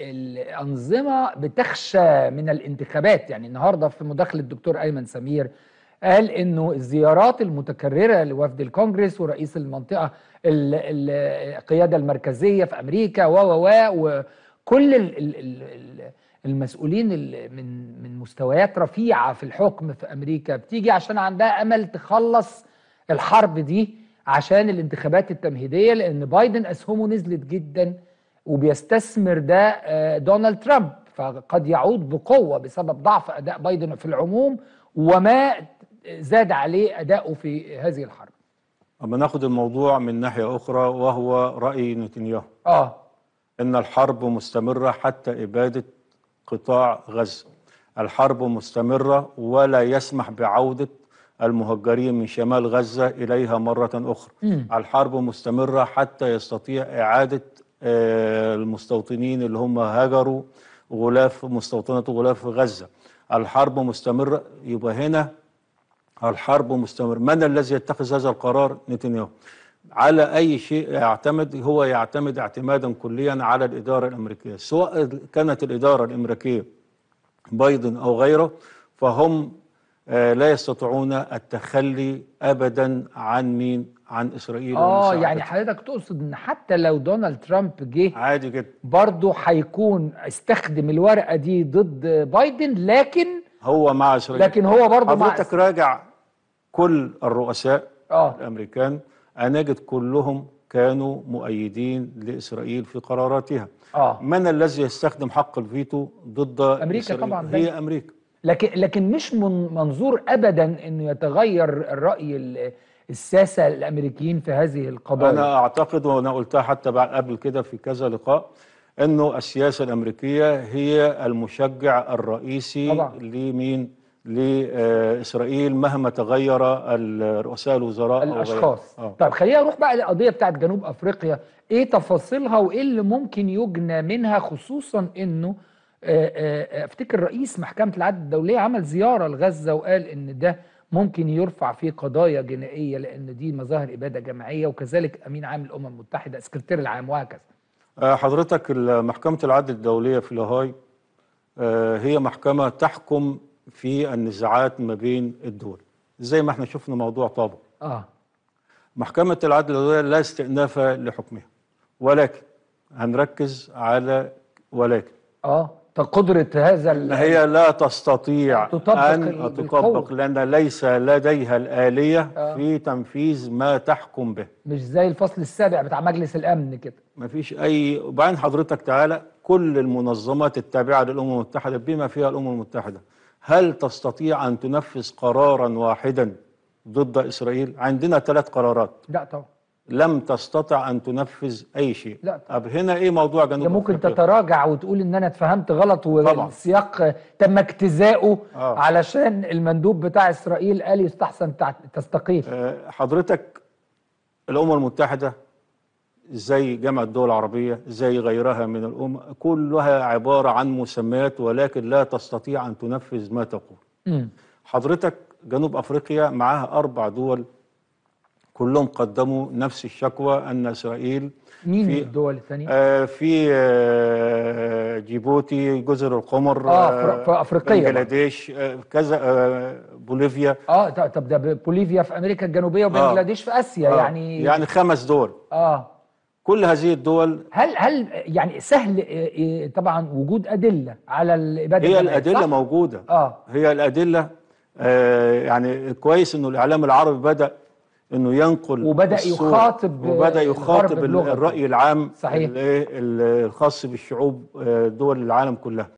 الانظمه بتخشى من الانتخابات يعني النهارده في مداخله الدكتور ايمن سمير قال انه الزيارات المتكرره لوفد الكونجرس ورئيس المنطقه القياده المركزيه في امريكا و و وكل المسؤولين من من مستويات رفيعه في الحكم في امريكا بتيجي عشان عندها امل تخلص الحرب دي عشان الانتخابات التمهيديه لان بايدن اسهمه نزلت جدا وبيستثمر ده آه، دونالد ترامب فقد يعود بقوه بسبب ضعف اداء بايدن في العموم وما زاد عليه اداؤه في هذه الحرب. اما ناخد الموضوع من ناحيه اخرى وهو راي نتنياهو. اه ان الحرب مستمره حتى اباده قطاع غزه. الحرب مستمره ولا يسمح بعوده المهجرين من شمال غزه اليها مره اخرى. م. الحرب مستمره حتى يستطيع اعاده آه، المستوطنين اللي هم هجروا غلاف مستوطنة غلاف غزة الحرب مستمرة يبقى هنا الحرب مستمرة من الذي يتخذ هذا القرار نتنياهو على أي شيء يعتمد هو يعتمد اعتمادا كليا على الإدارة الأمريكية سواء كانت الإدارة الأمريكية بايدن أو غيره فهم آه، لا يستطيعون التخلي أبدا عن مين عن اسرائيل اه يعني حضرتك تقصد ان حتى لو دونالد ترامب جه عادي جدا برضه هيكون استخدم الورقه دي ضد بايدن لكن هو مع اسرائيل لكن هو برضه مع حضرتك راجع كل الرؤساء آه. الامريكان اجد كلهم كانوا مؤيدين لاسرائيل في قراراتها آه. من الذي يستخدم حق الفيتو ضد امريكا إسرائيل؟ طبعا هي بي. امريكا لكن لكن مش من منظور ابدا انه يتغير الراي الساسه الامريكيين في هذه القضايا انا اعتقد وانا قلتها حتى بعد قبل كده في كذا لقاء انه السياسه الامريكيه هي المشجع الرئيسي طبعا. لمين لاسرائيل مهما تغير رؤساء الوزراء الاشخاص آه. طب خلينا نروح بقى للقضيه بتاعت جنوب افريقيا ايه تفاصيلها وايه اللي ممكن يجنى منها خصوصا انه آه، آه، آه، افتكر رئيس محكمه العدل الدوليه عمل زياره لغزه وقال ان ده ممكن يرفع فيه قضايا جنائيه لان دي مظاهر اباده جماعيه وكذلك امين عام الامم المتحده سكرتير العام وهكذا آه، حضرتك محكمه العدل الدوليه في لاهاي آه، هي محكمه تحكم في النزاعات ما بين الدول زي ما احنا شفنا موضوع طابا اه محكمه العدل الدوليه لا استئناف لحكمها ولكن هنركز على ولكن اه قدرة هذا هي لا تستطيع أن تطبق لأن ليس لديها الآلية آه. في تنفيذ ما تحكم به مش زي الفصل السابع بتاع مجلس الأمن كده مفيش أي وبعدين حضرتك تعالى كل المنظمات التابعة للأمم المتحدة بما فيها الأمم المتحدة هل تستطيع أن تنفذ قرارا واحدا ضد إسرائيل؟ عندنا ثلاث قرارات لا طبعا لم تستطع ان تنفذ اي شيء لا طب هنا ايه موضوع جنوب افريقيا ممكن أفريقيا. تتراجع وتقول ان انا اتفهمت غلط والسياق تم اجتزاؤه آه. علشان المندوب بتاع اسرائيل قال يستحسن تستقيل آه، حضرتك الامم المتحده زي جامعة الدول العربية زي غيرها من الأمم كلها عبارة عن مسميات ولكن لا تستطيع أن تنفذ ما تقول م. حضرتك جنوب أفريقيا معاها أربع دول كلهم قدموا نفس الشكوى أن إسرائيل مين في الدول الثانية؟ آه في آه جيبوتي جزر القمر اه, آه، في افريقيا بنجلاديش آه كذا آه بوليفيا اه طب ده بوليفيا في امريكا الجنوبيه آه. وبنجلاديش آه في اسيا آه يعني يعني خمس دول اه كل هذه الدول هل هل يعني سهل آه، طبعا وجود ادله على الاباده هي الادله موجوده اه هي الادله آه يعني كويس انه الاعلام العربي بدا انه ينقل وبدا يخاطب وبدا يخاطب الراي العام صحيح. الخاص بالشعوب آه، دول العالم كلها